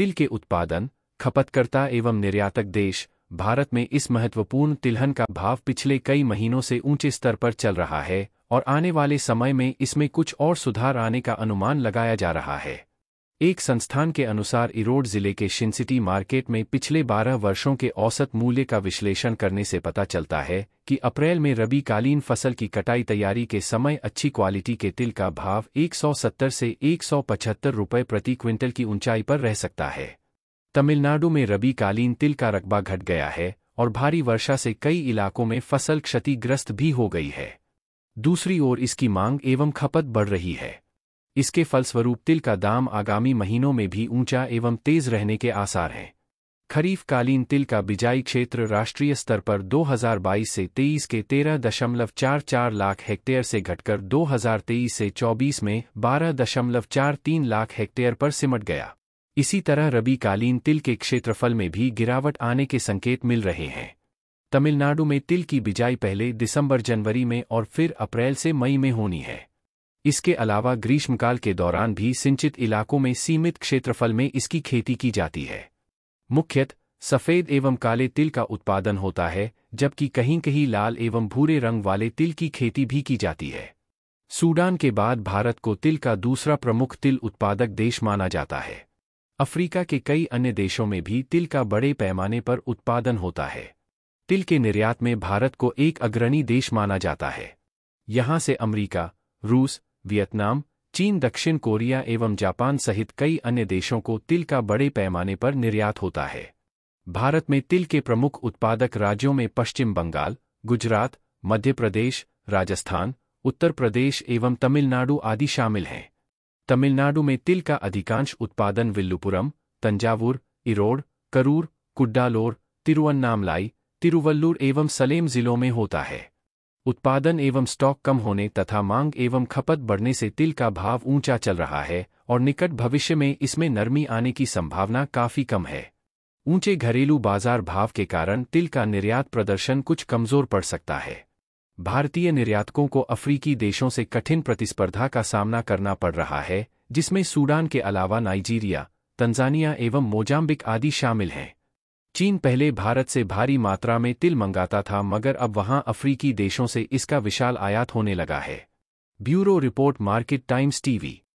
तिल के उत्पादन खपतकर्ता एवं निर्यातक देश भारत में इस महत्वपूर्ण तिलहन का भाव पिछले कई महीनों से ऊंचे स्तर पर चल रहा है और आने वाले समय में इसमें कुछ और सुधार आने का अनुमान लगाया जा रहा है एक संस्थान के अनुसार इरोड जिले के शिनसिटी मार्केट में पिछले 12 वर्षों के औसत मूल्य का विश्लेषण करने से पता चलता है कि अप्रैल में रबी कालीन फसल की कटाई तैयारी के समय अच्छी क्वालिटी के तिल का भाव 170 से 175 रुपये प्रति क्विंटल की ऊंचाई पर रह सकता है तमिलनाडु में रबी कालीन तिल का रकबा घट गया है और भारी वर्षा से कई इलाकों में फसल क्षतिग्रस्त भी हो गई है दूसरी ओर इसकी मांग एवं खपत बढ़ रही है इसके फलस्वरूप तिल का दाम आगामी महीनों में भी ऊंचा एवं तेज रहने के आसार हैं खरीफ कालीन तिल का बिजाई क्षेत्र राष्ट्रीय स्तर पर 2022 से 23 के 13.44 लाख हेक्टेयर से घटकर 2023 से 24 में 12.43 लाख हेक्टेयर पर सिमट गया इसी तरह रबी कालीन तिल के क्षेत्रफल में भी गिरावट आने के संकेत मिल रहे हैं तमिलनाडु में तिल की बिजाई पहले दिसंबर जनवरी में और फिर अप्रैल से मई में होनी है इसके अलावा ग्रीष्मकाल के दौरान भी सिंचित इलाकों में सीमित क्षेत्रफल में इसकी खेती की जाती है मुख्यत सफ़ेद एवं काले तिल का उत्पादन होता है जबकि कहीं कहीं लाल एवं भूरे रंग वाले तिल की खेती भी की जाती है सूडान के बाद भारत को तिल का दूसरा प्रमुख तिल उत्पादक देश माना जाता है अफ्रीका के कई अन्य देशों में भी तिल का बड़े पैमाने पर उत्पादन होता है तिल के निर्यात में भारत को एक अग्रणी देश माना जाता है यहां से अमरीका रूस वियतनाम चीन दक्षिण कोरिया एवं जापान सहित कई अन्य देशों को तिल का बड़े पैमाने पर निर्यात होता है भारत में तिल के प्रमुख उत्पादक राज्यों में पश्चिम बंगाल गुजरात मध्य प्रदेश राजस्थान उत्तर प्रदेश एवं तमिलनाडु आदि शामिल हैं तमिलनाडु में तिल का अधिकांश उत्पादन विल्लुपुरम तंजावुर इरोड करूर कुड्डालोर तिरुवन्नामलाई तिरुवल्लुर एवं सलेम जिलों में होता है उत्पादन एवं स्टॉक कम होने तथा मांग एवं खपत बढ़ने से तिल का भाव ऊंचा चल रहा है और निकट भविष्य में इसमें नरमी आने की संभावना काफी कम है ऊंचे घरेलू बाजार भाव के कारण तिल का निर्यात प्रदर्शन कुछ कमजोर पड़ सकता है भारतीय निर्यातकों को अफ्रीकी देशों से कठिन प्रतिस्पर्धा का सामना करना पड़ रहा है जिसमें सूडान के अलावा नाइजीरिया तंजानिया एवं मोजाम्बिक आदि शामिल हैं चीन पहले भारत से भारी मात्रा में तिल मंगाता था मगर अब वहां अफ्रीकी देशों से इसका विशाल आयात होने लगा है bureau report market times TV